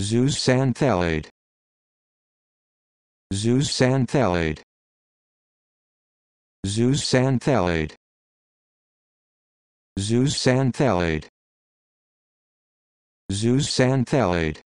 zooxanthalate zooxanthalate zooxanthalate zooxanthalate zooxanthalate